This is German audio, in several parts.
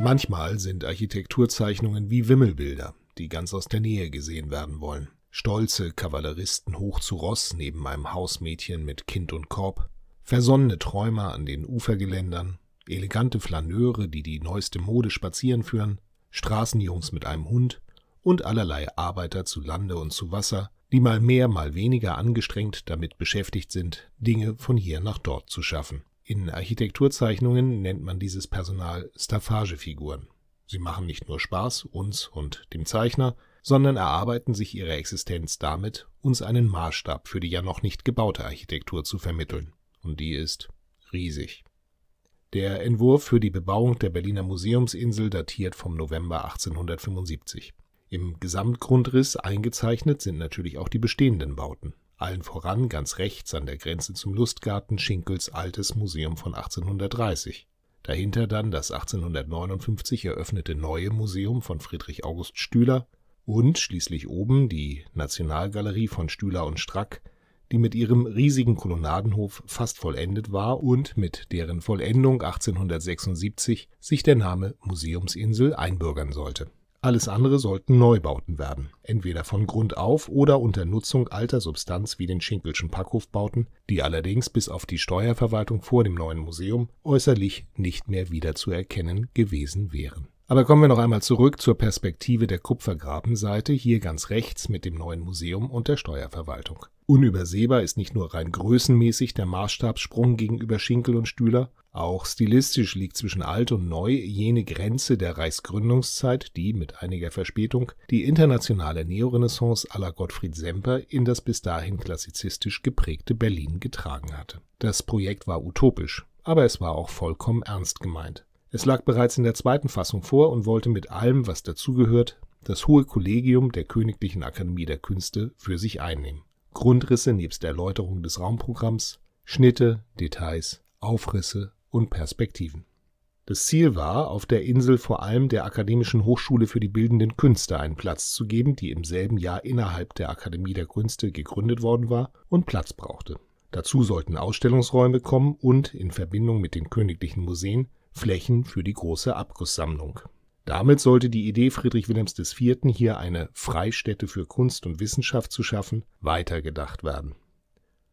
Manchmal sind Architekturzeichnungen wie Wimmelbilder, die ganz aus der Nähe gesehen werden wollen. Stolze Kavalleristen hoch zu Ross neben einem Hausmädchen mit Kind und Korb, versonnene Träumer an den Ufergeländern, elegante Flaneure, die die neueste Mode spazieren führen, Straßenjungs mit einem Hund und allerlei Arbeiter zu Lande und zu Wasser, die mal mehr, mal weniger angestrengt damit beschäftigt sind, Dinge von hier nach dort zu schaffen. In Architekturzeichnungen nennt man dieses Personal Staffagefiguren. Sie machen nicht nur Spaß uns und dem Zeichner, sondern erarbeiten sich ihre Existenz damit, uns einen Maßstab für die ja noch nicht gebaute Architektur zu vermitteln. Und die ist riesig. Der Entwurf für die Bebauung der Berliner Museumsinsel datiert vom November 1875. Im Gesamtgrundriss eingezeichnet sind natürlich auch die bestehenden Bauten allen voran ganz rechts an der Grenze zum Lustgarten Schinkels altes Museum von 1830. Dahinter dann das 1859 eröffnete neue Museum von Friedrich August Stühler und schließlich oben die Nationalgalerie von Stühler und Strack, die mit ihrem riesigen Kolonnadenhof fast vollendet war und mit deren Vollendung 1876 sich der Name Museumsinsel einbürgern sollte alles andere sollten Neubauten werden, entweder von Grund auf oder unter Nutzung alter Substanz wie den Schinkelschen Packhofbauten, die allerdings bis auf die Steuerverwaltung vor dem neuen Museum äußerlich nicht mehr wiederzuerkennen gewesen wären. Aber kommen wir noch einmal zurück zur Perspektive der Kupfergrabenseite, hier ganz rechts mit dem neuen Museum und der Steuerverwaltung. Unübersehbar ist nicht nur rein größenmäßig der Maßstabssprung gegenüber Schinkel und Stühler, auch stilistisch liegt zwischen alt und neu jene Grenze der Reichsgründungszeit, die, mit einiger Verspätung, die internationale Neorenaissance à la Gottfried Semper in das bis dahin klassizistisch geprägte Berlin getragen hatte. Das Projekt war utopisch, aber es war auch vollkommen ernst gemeint. Es lag bereits in der zweiten Fassung vor und wollte mit allem, was dazugehört, das hohe Kollegium der Königlichen Akademie der Künste für sich einnehmen. Grundrisse nebst Erläuterung des Raumprogramms, Schnitte, Details, Aufrisse, und Perspektiven. Das Ziel war, auf der Insel vor allem der Akademischen Hochschule für die Bildenden Künste einen Platz zu geben, die im selben Jahr innerhalb der Akademie der Künste gegründet worden war und Platz brauchte. Dazu sollten Ausstellungsräume kommen und in Verbindung mit den königlichen Museen Flächen für die große Abgusssammlung. Damit sollte die Idee Friedrich Wilhelms IV., hier eine Freistätte für Kunst und Wissenschaft zu schaffen, weitergedacht werden.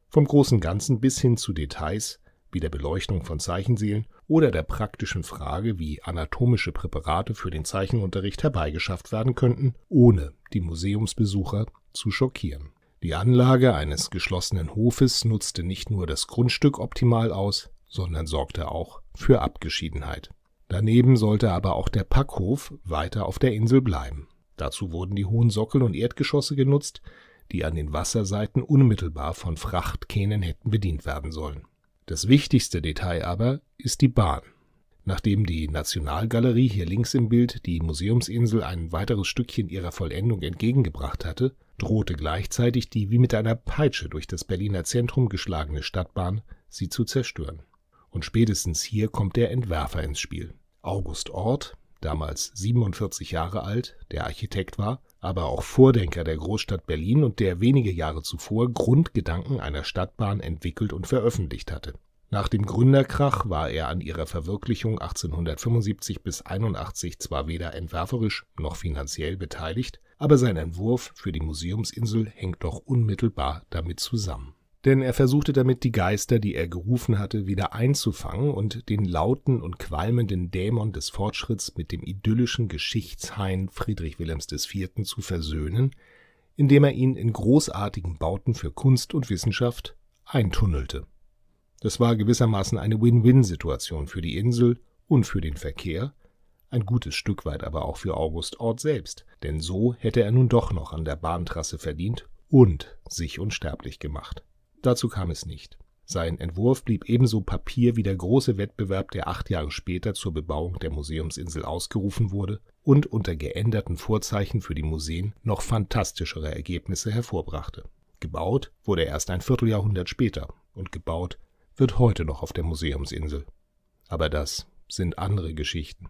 Vom großen Ganzen bis hin zu Details wie der Beleuchtung von Zeichenseelen oder der praktischen Frage, wie anatomische Präparate für den Zeichenunterricht herbeigeschafft werden könnten, ohne die Museumsbesucher zu schockieren. Die Anlage eines geschlossenen Hofes nutzte nicht nur das Grundstück optimal aus, sondern sorgte auch für Abgeschiedenheit. Daneben sollte aber auch der Packhof weiter auf der Insel bleiben. Dazu wurden die hohen Sockel und Erdgeschosse genutzt, die an den Wasserseiten unmittelbar von Frachtkähnen hätten bedient werden sollen das wichtigste Detail aber ist die Bahn. Nachdem die Nationalgalerie hier links im Bild die Museumsinsel ein weiteres Stückchen ihrer Vollendung entgegengebracht hatte, drohte gleichzeitig die wie mit einer Peitsche durch das Berliner Zentrum geschlagene Stadtbahn, sie zu zerstören. Und spätestens hier kommt der Entwerfer ins Spiel. August Ort, damals 47 Jahre alt, der Architekt war, aber auch Vordenker der Großstadt Berlin und der wenige Jahre zuvor Grundgedanken einer Stadtbahn entwickelt und veröffentlicht hatte. Nach dem Gründerkrach war er an ihrer Verwirklichung 1875 bis 81 zwar weder entwerferisch noch finanziell beteiligt, aber sein Entwurf für die Museumsinsel hängt doch unmittelbar damit zusammen denn er versuchte damit die Geister, die er gerufen hatte, wieder einzufangen und den lauten und qualmenden Dämon des Fortschritts mit dem idyllischen Geschichtshain Friedrich Wilhelms IV. zu versöhnen, indem er ihn in großartigen Bauten für Kunst und Wissenschaft eintunnelte. Das war gewissermaßen eine Win-Win-Situation für die Insel und für den Verkehr, ein gutes Stück weit aber auch für August Ort selbst, denn so hätte er nun doch noch an der Bahntrasse verdient und sich unsterblich gemacht. Dazu kam es nicht. Sein Entwurf blieb ebenso Papier wie der große Wettbewerb, der acht Jahre später zur Bebauung der Museumsinsel ausgerufen wurde und unter geänderten Vorzeichen für die Museen noch fantastischere Ergebnisse hervorbrachte. Gebaut wurde erst ein Vierteljahrhundert später und gebaut wird heute noch auf der Museumsinsel. Aber das sind andere Geschichten.